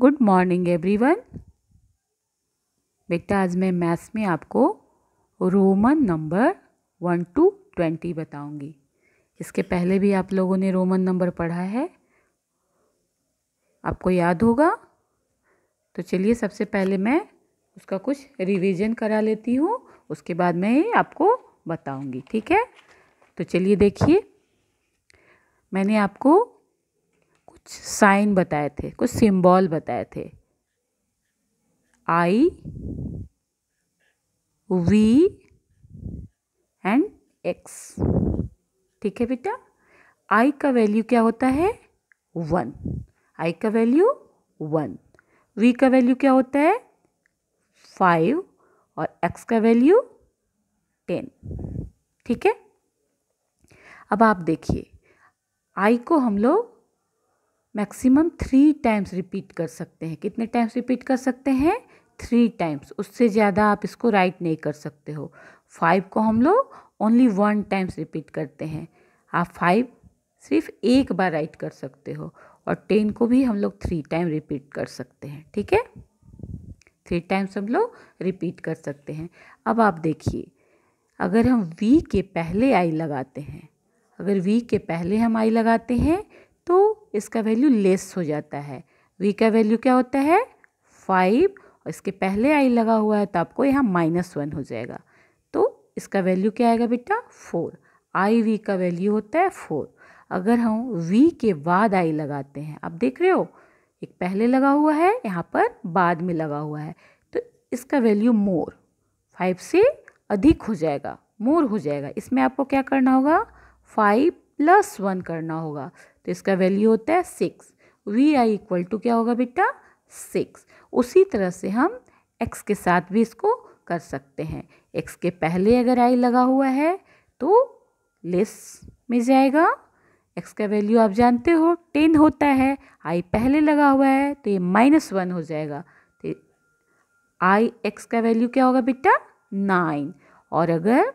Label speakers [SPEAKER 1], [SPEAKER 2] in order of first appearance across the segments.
[SPEAKER 1] good morning everyone बेटा आज मैं मैथ्स में आपको Roman number one to twenty बताऊंगी इसके पहले भी आप लोगों ने रोमन नंबर पढ़ा है आपको याद होगा तो चलिए सबसे पहले मैं उसका कुछ रिवीजन करा लेती हूँ उसके बाद मैं ये आपको बताऊंगी ठीक है तो चलिए देखिए मैंने आपको साइन बताए थे कुछ सिंबल बताए थे आई वी एंड एक्स ठीक है बेटा आई का वैल्यू क्या होता है वन आई का वैल्यू वन वी का वैल्यू क्या होता है फाइव और एक्स का वैल्यू टेन ठीक है अब आप देखिए आई को हम लोग मैक्सिमम थ्री टाइम्स रिपीट कर सकते हैं कितने टाइम्स रिपीट कर सकते हैं थ्री टाइम्स उससे ज़्यादा आप इसको राइट नहीं कर सकते हो फाइव को हम लोग ओनली वन टाइम्स रिपीट करते हैं आप फाइव सिर्फ एक बार राइट कर सकते हो और टेन को भी हम लोग थ्री टाइम रिपीट कर सकते हैं ठीक है थ्री टाइम्स हम लोग रिपीट कर सकते हैं अब आप देखिए अगर हम वी के पहले आई लगाते हैं अगर वी के पहले हम आई लगाते हैं तो इसका वैल्यू लेस हो जाता है वी का वैल्यू क्या होता है फाइव और इसके पहले आई लगा हुआ है तो आपको यहाँ माइनस वन हो जाएगा तो इसका वैल्यू क्या आएगा बेटा फोर आई वी का वैल्यू होता है फोर अगर हम वी के बाद आई लगाते हैं आप देख रहे हो एक पहले लगा हुआ है यहाँ पर बाद में लगा हुआ है तो इसका वैल्यू मोर फाइव से अधिक हो जाएगा मोर हो जाएगा इसमें आपको क्या करना होगा फाइव प्लस वन करना होगा तो इसका वैल्यू होता है six V I equal to क्या होगा बेटा सिक्स उसी तरह से हम एक्स के साथ भी इसको कर सकते हैं एक्स के पहले अगर आई लगा हुआ है तो लेस में जाएगा एक्स का वैल्यू आप जानते हो टेन होता है आई पहले लगा हुआ है तो ये माइनस वन हो जाएगा तो आई एक्स का वैल्यू क्या होगा बेटा नाइन और अगर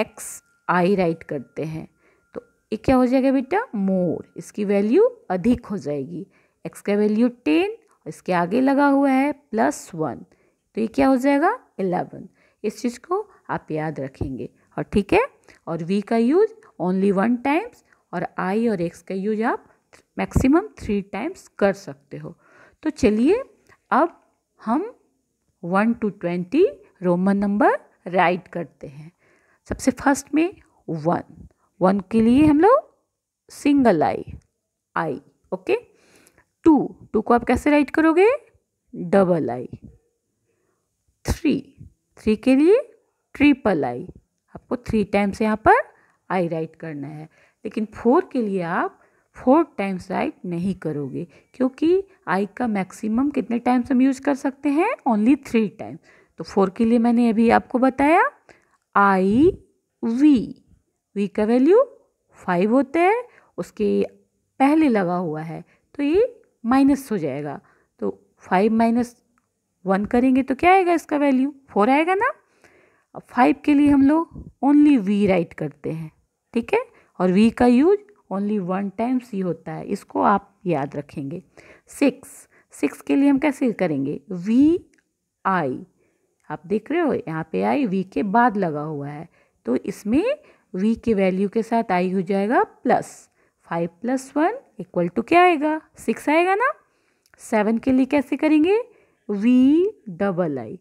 [SPEAKER 1] एक्स आई राइट करते हैं ये क्या हो जाएगा बेटा मोर इसकी वैल्यू अधिक हो जाएगी एक्स का वैल्यू टेन इसके आगे लगा हुआ है प्लस वन तो ये क्या हो जाएगा एलेवन इस चीज़ को आप याद रखेंगे और ठीक है और वी का यूज ओनली वन टाइम्स और आई और एक्स का यूज आप मैक्सिमम थ्री टाइम्स कर सकते हो तो चलिए अब हम one to twenty Roman number write करते हैं सबसे फर्स्ट में वन वन के लिए हम लोग single I I okay two two को आप कैसे राइट करोगे डबल आई थ्री थ्री के लिए ट्रिपल आई आपको थ्री टाइम्स यहाँ पर आई राइट करना है लेकिन फोर के लिए आप फोर टाइम्स राइट नहीं करोगे क्योंकि आई का मैक्सिमम कितने टाइम्स हम यूज कर सकते हैं ओनली थ्री टाइम्स तो फोर के लिए मैंने अभी आपको बताया आई वी वी का वैल्यू फाइव होते हैं उसके पहले लगा हुआ है तो ये माइनस हो जाएगा तो फाइव माइनस वन करेंगे तो क्या आएगा इसका वैल्यू फोर आएगा ना अब फाइव के लिए हम लोग ओनली वी राइट करते हैं ठीक है और वी का यूज ओनली वन टाइम्स ही होता है इसको आप याद रखेंगे सिक्स सिक्स के लिए हम कैसे करेंगे वी आई आप देख रहे हो यहाँ पे आई वी के बाद लगा हुआ है तो इसमें वी के वैल्यू के साथ आई हो जाएगा plus five plus one equal to क्या आएगा सिक्स आएगा ना सेवन के लिए कैसे करेंगे वी डबल आई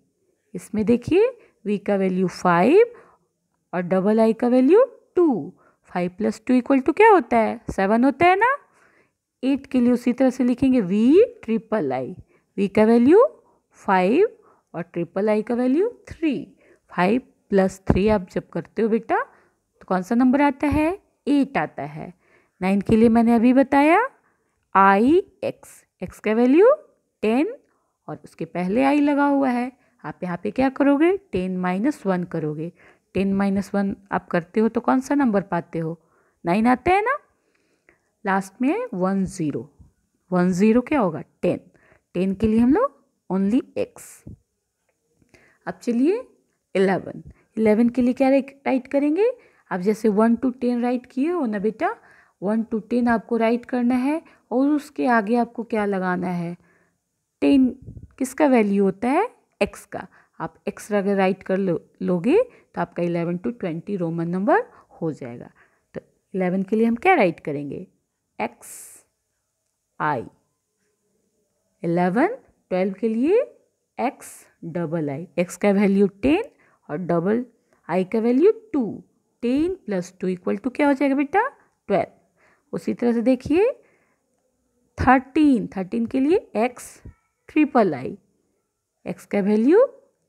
[SPEAKER 1] इसमें देखिए वी का वैल्यू फाइव और डबल आई का value two five plus two equal to क्या होता है सेवन होता है ना एट के लिए उसी तरह से लिखेंगे वी ट्रिपल आई वी का वैल्यू फाइव और ट्रिपल आई का value three five plus three आप जब करते हो बेटा कौन सा नंबर आता है एट आता है नाइन के लिए मैंने अभी बताया आई एक्स एक्स का वैल्यू टेन और उसके पहले आई लगा हुआ है आप यहाँ पे क्या करोगे टेन माइनस वन करोगे टेन माइनस वन आप करते हो तो कौन सा नंबर पाते हो नाइन आते हैं ना लास्ट में वन ज़ीरो वन ज़ीरो क्या होगा टेन टेन के लिए हम लोग ओनली एक्स अब चलिए इलेवन इलेवन के लिए क्या राइट करेंगे आप जैसे वन टू टेन राइट किए हो ना बेटा वन टू टेन आपको राइट करना है और उसके आगे आपको क्या लगाना है टेन किसका वैल्यू होता है एक्स का आप एक्स अगर राइट कर लो लोगे तो आपका eleven to twenty Roman number हो जाएगा तो इलेवन के लिए हम क्या राइट करेंगे एक्स आई इलेवन ट्वेल्व के लिए एक्स डबल आई एक्स का वैल्यू टेन और डबल आई का value two ten plus two equal to क्या हो जाएगा बेटा ट्वेल्व उसी तरह से देखिए थर्टीन थर्टीन के लिए एक्स ट्रिपल आई एक्स का value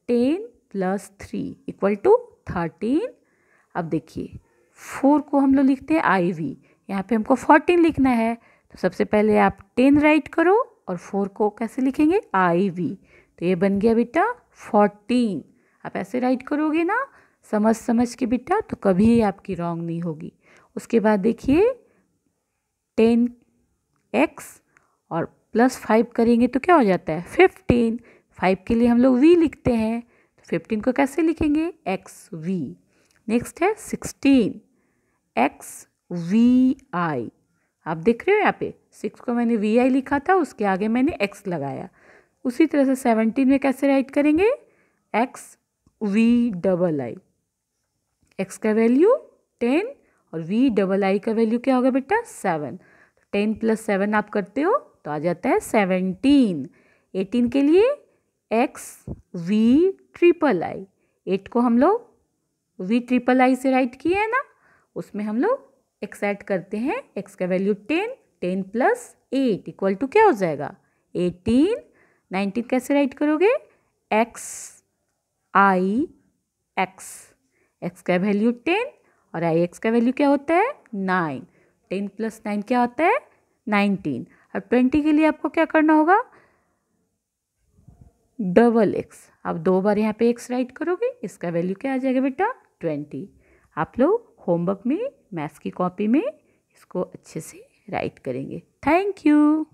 [SPEAKER 1] ten plus three equal to thirteen अब देखिए फोर को हम लोग लिखते हैं आई वी यहाँ पर हमको फोर्टीन लिखना है तो सबसे पहले आप टेन राइट करो और फोर को कैसे लिखेंगे आई वी तो ये बन गया बेटा फोर्टीन आप ऐसे राइट करोगे ना समझ समझ के बेटा तो कभी आपकी रॉन्ग नहीं होगी उसके बाद देखिए टेन एक्स और प्लस फाइव करेंगे तो क्या हो जाता है फिफ्टीन फाइव के लिए हम लोग वी लिखते हैं तो फिफ्टीन को कैसे लिखेंगे एक्स वी नेक्स्ट है सिक्सटीन एक्स वी आई आप देख रहे हो यहाँ पे सिक्स को मैंने वी आई लिखा था उसके आगे मैंने एक्स लगाया उसी तरह से सेवनटीन में कैसे राइट करेंगे X V double I X का वैल्यू टेन और वी डबल आई का वैल्यू क्या होगा बेटा सेवन टेन प्लस सेवन आप करते हो तो आ जाता है सेवनटीन एटीन के लिए X V triple I eight को हम लोग वी ट्रिपल आई से राइट किए हैं ना उसमें हम लोग एक्स ऐड करते हैं एक्स का value ten ten plus eight equal to क्या हो जाएगा एटीन नाइनटीन कैसे राइट करोगे एक्स आई एक्स एक्स का वैल्यू टेन और आई एक्स का वैल्यू क्या होता है नाइन टेन प्लस नाइन क्या होता है नाइनटीन अब ट्वेंटी के लिए आपको क्या करना होगा डबल एक्स आप दो बार यहाँ पे एक्स राइट करोगे इसका वैल्यू क्या आ जाएगा बेटा ट्वेंटी आप लोग होमवर्क में मैथ्स की कॉपी में इसको अच्छे से राइट करेंगे थैंक यू